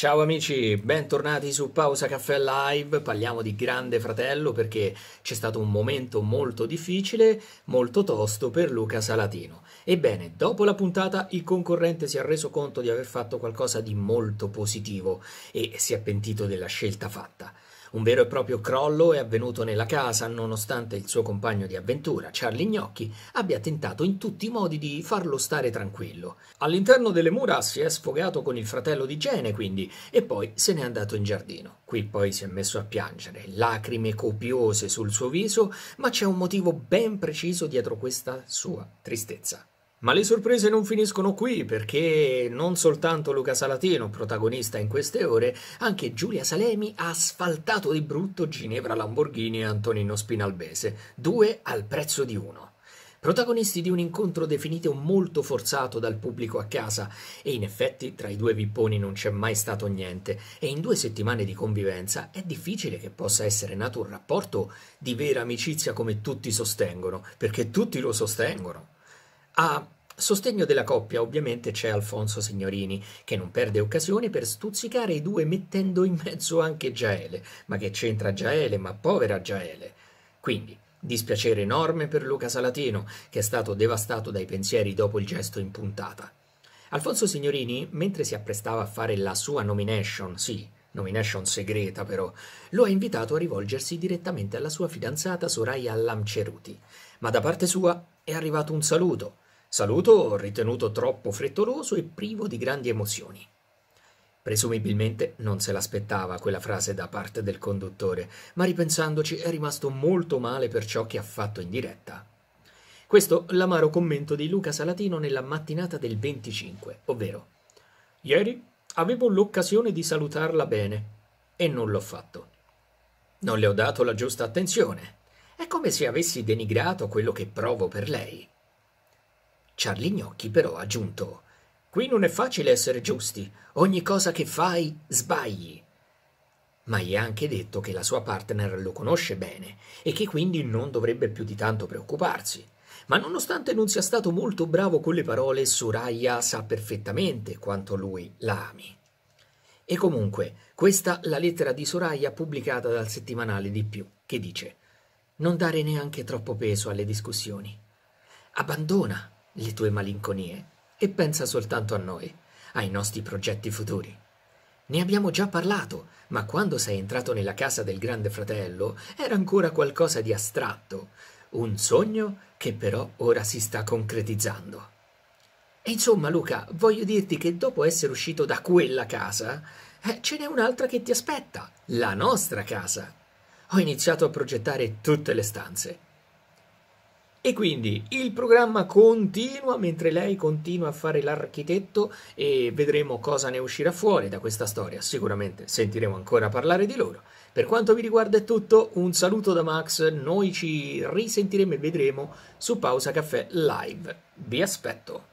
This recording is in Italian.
Ciao amici, bentornati su Pausa Caffè Live. Parliamo di Grande Fratello perché c'è stato un momento molto difficile, molto tosto per Luca Salatino. Ebbene, dopo la puntata il concorrente si è reso conto di aver fatto qualcosa di molto positivo e si è pentito della scelta fatta. Un vero e proprio crollo è avvenuto nella casa, nonostante il suo compagno di avventura, Charlie Gnocchi, abbia tentato in tutti i modi di farlo stare tranquillo. All'interno delle mura si è sfogato con il fratello di Gene, quindi, e poi se n'è andato in giardino. Qui poi si è messo a piangere, lacrime copiose sul suo viso, ma c'è un motivo ben preciso dietro questa sua tristezza. Ma le sorprese non finiscono qui perché non soltanto Luca Salatino, protagonista in queste ore, anche Giulia Salemi ha asfaltato di brutto Ginevra Lamborghini e Antonino Spinalbese, due al prezzo di uno. Protagonisti di un incontro definito molto forzato dal pubblico a casa e in effetti tra i due vipponi non c'è mai stato niente e in due settimane di convivenza è difficile che possa essere nato un rapporto di vera amicizia come tutti sostengono, perché tutti lo sostengono. Ha sostegno della coppia ovviamente c'è Alfonso Signorini, che non perde occasione per stuzzicare i due mettendo in mezzo anche Giaele. Ma che c'entra Giaele? Ma povera Giaele! Quindi, dispiacere enorme per Luca Salatino, che è stato devastato dai pensieri dopo il gesto in puntata. Alfonso Signorini, mentre si apprestava a fare la sua nomination, sì, nomination segreta però, lo ha invitato a rivolgersi direttamente alla sua fidanzata Soraya Lamceruti. Ma da parte sua è arrivato un saluto, Saluto ritenuto troppo frettoloso e privo di grandi emozioni. Presumibilmente non se l'aspettava quella frase da parte del conduttore, ma ripensandoci è rimasto molto male per ciò che ha fatto in diretta. Questo l'amaro commento di Luca Salatino nella mattinata del 25, ovvero Ieri avevo l'occasione di salutarla bene e non l'ho fatto. Non le ho dato la giusta attenzione. È come se avessi denigrato quello che provo per lei. Charlie Gnocchi però ha aggiunto Qui non è facile essere giusti, ogni cosa che fai sbagli. Ma gli ha anche detto che la sua partner lo conosce bene e che quindi non dovrebbe più di tanto preoccuparsi. Ma nonostante non sia stato molto bravo con le parole, Soraya sa perfettamente quanto lui la ami. E comunque, questa la lettera di Soraya pubblicata dal settimanale di più, che dice: Non dare neanche troppo peso alle discussioni. Abbandona le tue malinconie e pensa soltanto a noi, ai nostri progetti futuri. Ne abbiamo già parlato, ma quando sei entrato nella casa del grande fratello era ancora qualcosa di astratto, un sogno che però ora si sta concretizzando. E insomma, Luca, voglio dirti che dopo essere uscito da quella casa, eh, ce n'è un'altra che ti aspetta, la nostra casa. Ho iniziato a progettare tutte le stanze e quindi il programma continua mentre lei continua a fare l'architetto e vedremo cosa ne uscirà fuori da questa storia. Sicuramente sentiremo ancora parlare di loro. Per quanto vi riguarda è tutto, un saluto da Max, noi ci risentiremo e vedremo su Pausa Caffè Live. Vi aspetto.